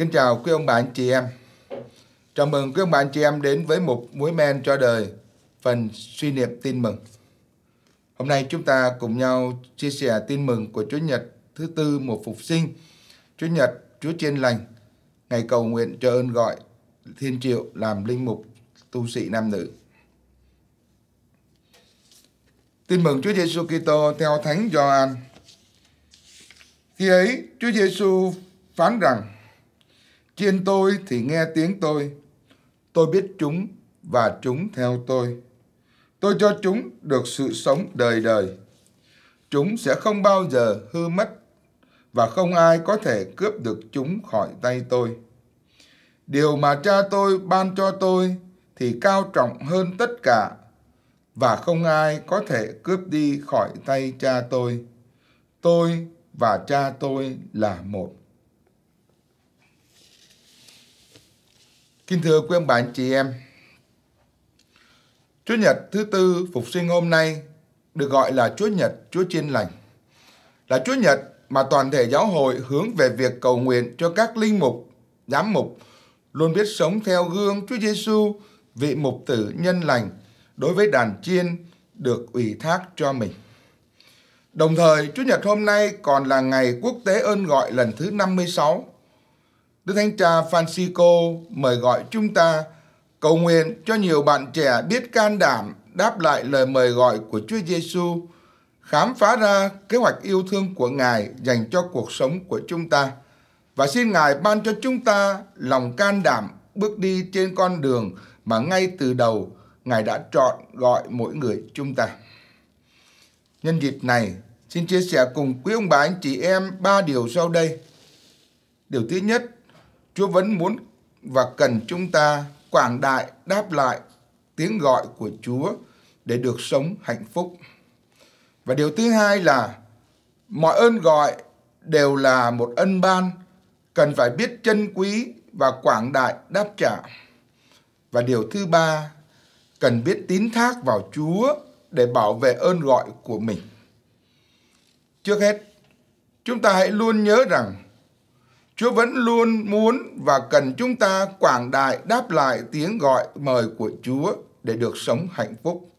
Kính chào quý ông bà anh chị em. Chào mừng quý ông bà anh chị em đến với một Muối Men cho đời, phần suy niệm tin mừng. Hôm nay chúng ta cùng nhau chia sẻ tin mừng của Chúa Nhật thứ tư mùa phục sinh, Chúa Nhật Chúa Chiên Lành, ngày cầu nguyện cho ơn gọi Thiên Triệu làm linh mục tu sĩ nam nữ. Tin mừng Chúa Giêsu Kitô theo Thánh Gioan. Khi ấy, Chúa Giêsu phán rằng: Chiên tôi thì nghe tiếng tôi. Tôi biết chúng và chúng theo tôi. Tôi cho chúng được sự sống đời đời. Chúng sẽ không bao giờ hư mất và không ai có thể cướp được chúng khỏi tay tôi. Điều mà cha tôi ban cho tôi thì cao trọng hơn tất cả và không ai có thể cướp đi khỏi tay cha tôi. Tôi và cha tôi là một. Kính thưa quý ông bà anh chị em, Chúa Nhật thứ tư phục sinh hôm nay được gọi là Chúa Nhật Chúa Chiên Lành. Là Chúa Nhật mà toàn thể giáo hội hướng về việc cầu nguyện cho các linh mục, giám mục luôn biết sống theo gương Chúa Giêsu, vị mục tử nhân lành đối với đàn chiên được ủy thác cho mình. Đồng thời, Chúa Nhật hôm nay còn là ngày quốc tế ơn gọi lần thứ 56 Đức Thánh Cha Francisco mời gọi chúng ta cầu nguyện cho nhiều bạn trẻ biết can đảm đáp lại lời mời gọi của Chúa Giêsu, khám phá ra kế hoạch yêu thương của Ngài dành cho cuộc sống của chúng ta và xin Ngài ban cho chúng ta lòng can đảm bước đi trên con đường mà ngay từ đầu Ngài đã chọn gọi mỗi người chúng ta. Nhân dịp này, xin chia sẻ cùng quý ông bà anh chị em ba điều sau đây. Điều thứ nhất, Chúa vẫn muốn và cần chúng ta quảng đại đáp lại tiếng gọi của Chúa để được sống hạnh phúc. Và điều thứ hai là mọi ơn gọi đều là một ân ban cần phải biết trân quý và quảng đại đáp trả. Và điều thứ ba, cần biết tín thác vào Chúa để bảo vệ ơn gọi của mình. Trước hết, chúng ta hãy luôn nhớ rằng Chúa vẫn luôn muốn và cần chúng ta quảng đại đáp lại tiếng gọi mời của Chúa để được sống hạnh phúc.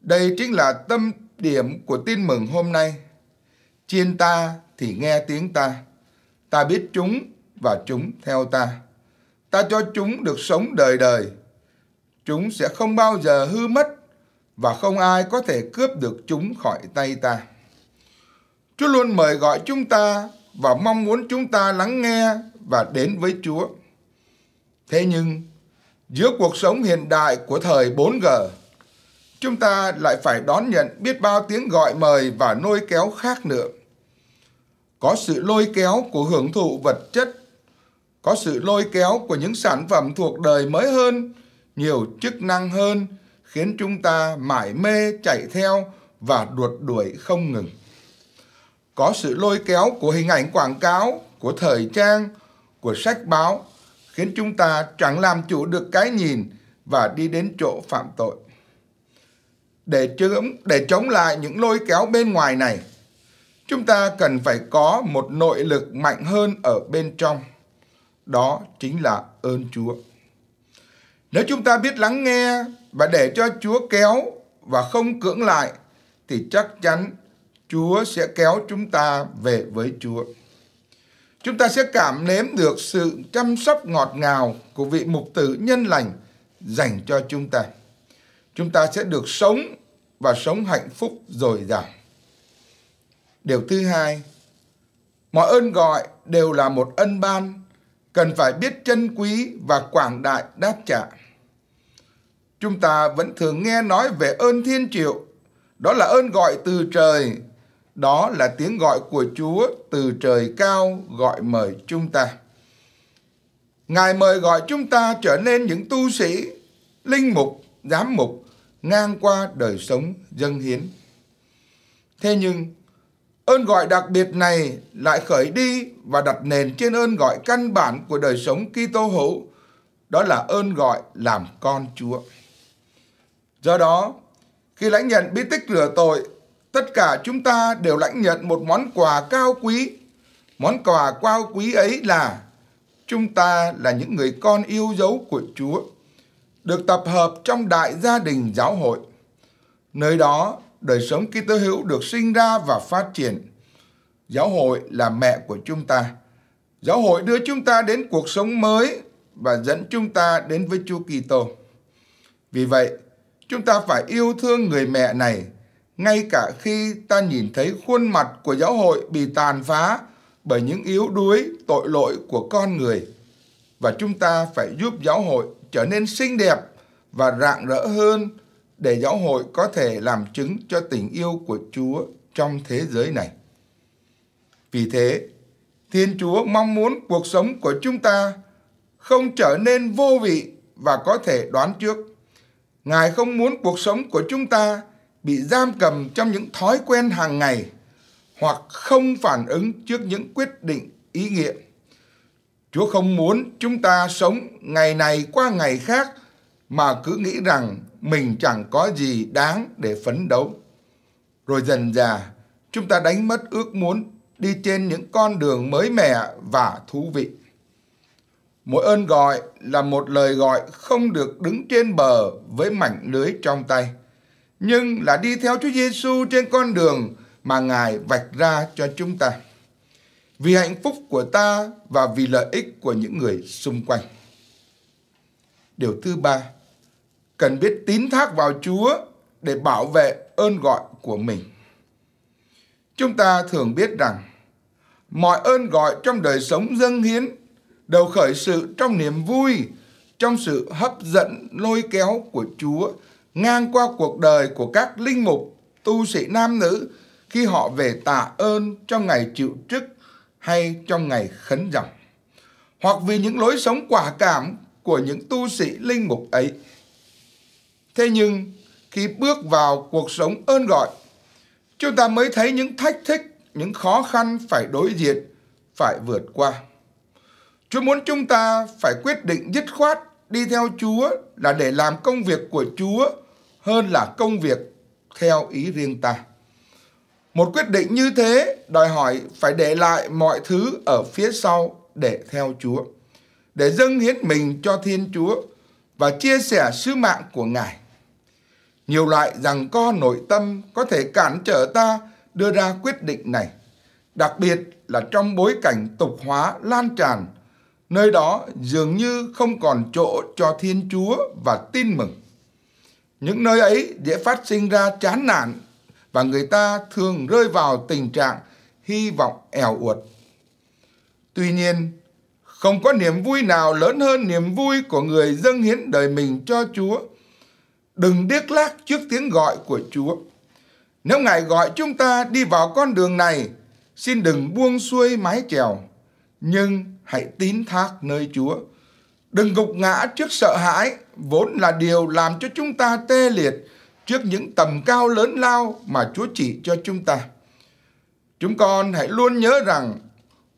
Đây chính là tâm điểm của tin mừng hôm nay. Chiên ta thì nghe tiếng ta. Ta biết chúng và chúng theo ta. Ta cho chúng được sống đời đời. Chúng sẽ không bao giờ hư mất và không ai có thể cướp được chúng khỏi tay ta. Chúa luôn mời gọi chúng ta và mong muốn chúng ta lắng nghe và đến với Chúa. Thế nhưng, giữa cuộc sống hiện đại của thời 4G, chúng ta lại phải đón nhận biết bao tiếng gọi mời và lôi kéo khác nữa. Có sự lôi kéo của hưởng thụ vật chất, có sự lôi kéo của những sản phẩm thuộc đời mới hơn, nhiều chức năng hơn, khiến chúng ta mải mê chạy theo và đuột đuổi không ngừng có sự lôi kéo của hình ảnh quảng cáo, của thời trang, của sách báo, khiến chúng ta chẳng làm chủ được cái nhìn và đi đến chỗ phạm tội. Để chống, để chống lại những lôi kéo bên ngoài này, chúng ta cần phải có một nội lực mạnh hơn ở bên trong. Đó chính là ơn Chúa. Nếu chúng ta biết lắng nghe và để cho Chúa kéo và không cưỡng lại, thì chắc chắn Chúa sẽ kéo chúng ta về với Chúa. Chúng ta sẽ cảm nếm được sự chăm sóc ngọt ngào của vị mục tử nhân lành dành cho chúng ta. Chúng ta sẽ được sống và sống hạnh phúc dồi dào. Điều thứ hai, mọi ơn gọi đều là một ân ban, cần phải biết trân quý và quảng đại đáp trả. Chúng ta vẫn thường nghe nói về ơn thiên triệu, đó là ơn gọi từ trời đó là tiếng gọi của Chúa từ trời cao gọi mời chúng ta. Ngài mời gọi chúng ta trở nên những tu sĩ, linh mục, giám mục ngang qua đời sống dân hiến. Thế nhưng, ơn gọi đặc biệt này lại khởi đi và đặt nền trên ơn gọi căn bản của đời sống Kitô hữu, đó là ơn gọi làm con Chúa. Do đó, khi lãnh nhận bí tích rửa tội tất cả chúng ta đều lãnh nhận một món quà cao quý. Món quà cao quý ấy là chúng ta là những người con yêu dấu của Chúa, được tập hợp trong đại gia đình giáo hội. Nơi đó, đời sống Kitô hữu được sinh ra và phát triển. Giáo hội là mẹ của chúng ta. Giáo hội đưa chúng ta đến cuộc sống mới và dẫn chúng ta đến với Chúa Kitô. Vì vậy, chúng ta phải yêu thương người mẹ này ngay cả khi ta nhìn thấy khuôn mặt của giáo hội bị tàn phá bởi những yếu đuối tội lỗi của con người và chúng ta phải giúp giáo hội trở nên xinh đẹp và rạng rỡ hơn để giáo hội có thể làm chứng cho tình yêu của Chúa trong thế giới này. Vì thế, Thiên Chúa mong muốn cuộc sống của chúng ta không trở nên vô vị và có thể đoán trước. Ngài không muốn cuộc sống của chúng ta bị giam cầm trong những thói quen hàng ngày hoặc không phản ứng trước những quyết định ý nghĩa. Chúa không muốn chúng ta sống ngày này qua ngày khác mà cứ nghĩ rằng mình chẳng có gì đáng để phấn đấu. Rồi dần dà, chúng ta đánh mất ước muốn đi trên những con đường mới mẻ và thú vị. Mỗi ơn gọi là một lời gọi không được đứng trên bờ với mảnh lưới trong tay – nhưng là đi theo Chúa Giêsu trên con đường mà Ngài vạch ra cho chúng ta. Vì hạnh phúc của ta và vì lợi ích của những người xung quanh. Điều thứ ba, cần biết tín thác vào Chúa để bảo vệ ơn gọi của mình. Chúng ta thường biết rằng mọi ơn gọi trong đời sống dâng hiến đều khởi sự trong niềm vui, trong sự hấp dẫn lôi kéo của Chúa ngang qua cuộc đời của các linh mục, tu sĩ nam nữ khi họ về tạ ơn trong ngày chịu chức hay trong ngày khấn dòng. Hoặc vì những lối sống quả cảm của những tu sĩ linh mục ấy. Thế nhưng khi bước vào cuộc sống ơn gọi, chúng ta mới thấy những thách thức, những khó khăn phải đối diện, phải vượt qua. Chúa muốn chúng ta phải quyết định dứt khoát đi theo Chúa là để làm công việc của Chúa hơn là công việc theo ý riêng ta. Một quyết định như thế đòi hỏi phải để lại mọi thứ ở phía sau để theo Chúa, để dâng hiến mình cho Thiên Chúa và chia sẻ sứ mạng của Ngài. Nhiều loại rằng co nội tâm có thể cản trở ta đưa ra quyết định này, đặc biệt là trong bối cảnh tục hóa lan tràn Nơi đó dường như không còn chỗ cho Thiên Chúa và tin mừng. Những nơi ấy dễ phát sinh ra chán nản và người ta thường rơi vào tình trạng hy vọng ẻo uột. Tuy nhiên, không có niềm vui nào lớn hơn niềm vui của người dâng hiến đời mình cho Chúa. Đừng điếc lác trước tiếng gọi của Chúa. Nếu Ngài gọi chúng ta đi vào con đường này, xin đừng buông xuôi mái chèo, nhưng hãy tín thác nơi Chúa. Đừng gục ngã trước sợ hãi, vốn là điều làm cho chúng ta tê liệt trước những tầm cao lớn lao mà Chúa chỉ cho chúng ta. Chúng con hãy luôn nhớ rằng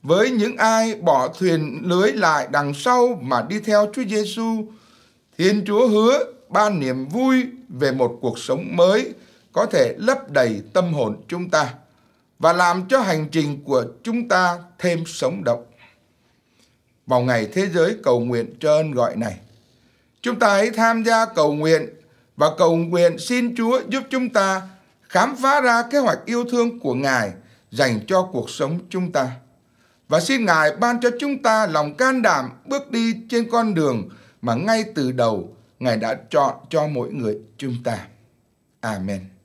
với những ai bỏ thuyền lưới lại đằng sau mà đi theo Chúa Giêsu, Thiên Chúa hứa ban niềm vui về một cuộc sống mới có thể lấp đầy tâm hồn chúng ta và làm cho hành trình của chúng ta thêm sống động vào ngày thế giới cầu nguyện cho ơn gọi này. Chúng ta hãy tham gia cầu nguyện và cầu nguyện xin Chúa giúp chúng ta khám phá ra kế hoạch yêu thương của Ngài dành cho cuộc sống chúng ta. Và xin Ngài ban cho chúng ta lòng can đảm bước đi trên con đường mà ngay từ đầu Ngài đã chọn cho mỗi người chúng ta. Amen.